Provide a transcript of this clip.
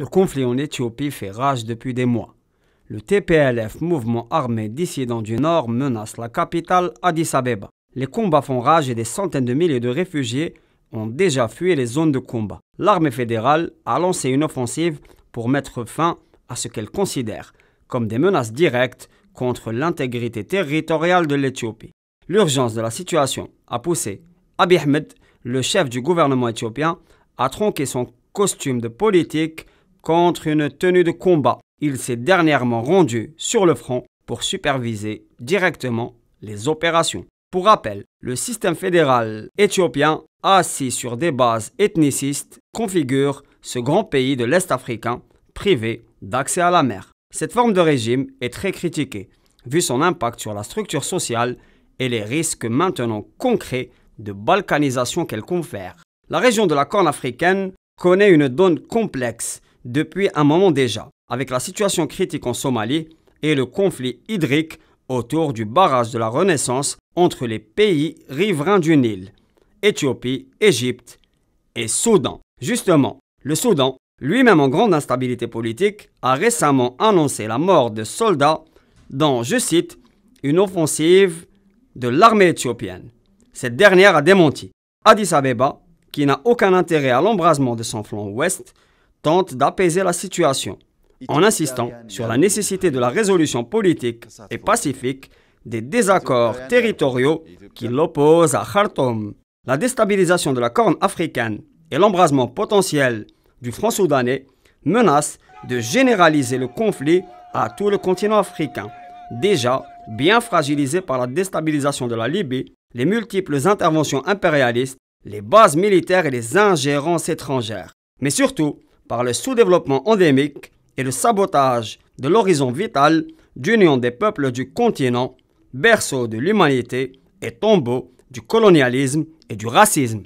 Le conflit en Éthiopie fait rage depuis des mois. Le TPLF, mouvement armé dissident du Nord, menace la capitale Addis Abeba. Les combats font rage et des centaines de milliers de réfugiés ont déjà fui les zones de combat. L'armée fédérale a lancé une offensive pour mettre fin à ce qu'elle considère comme des menaces directes contre l'intégrité territoriale de l'Éthiopie. L'urgence de la situation a poussé Abiy Ahmed, le chef du gouvernement éthiopien, à tronquer son costume de politique contre une tenue de combat. Il s'est dernièrement rendu sur le front pour superviser directement les opérations. Pour rappel, le système fédéral éthiopien, assis sur des bases ethnicistes, configure ce grand pays de l'Est africain privé d'accès à la mer. Cette forme de régime est très critiquée, vu son impact sur la structure sociale et les risques maintenant concrets de balkanisation qu'elle confère. La région de la Corne africaine connaît une donne complexe depuis un moment déjà, avec la situation critique en Somalie et le conflit hydrique autour du barrage de la Renaissance entre les pays riverains du Nil, Éthiopie, Égypte et Soudan. Justement, le Soudan, lui-même en grande instabilité politique, a récemment annoncé la mort de soldats dans, je cite, une offensive de l'armée éthiopienne. Cette dernière a démenti. Addis Abeba, qui n'a aucun intérêt à l'embrasement de son flanc ouest, tente d'apaiser la situation en insistant sur la nécessité de la résolution politique et pacifique des désaccords territoriaux qui l'opposent à Khartoum. La déstabilisation de la corne africaine et l'embrasement potentiel du franc soudanais menacent de généraliser le conflit à tout le continent africain, déjà bien fragilisé par la déstabilisation de la Libye, les multiples interventions impérialistes, les bases militaires et les ingérences étrangères. Mais surtout, par le sous-développement endémique et le sabotage de l'horizon vital d'union des peuples du continent, berceau de l'humanité et tombeau du colonialisme et du racisme.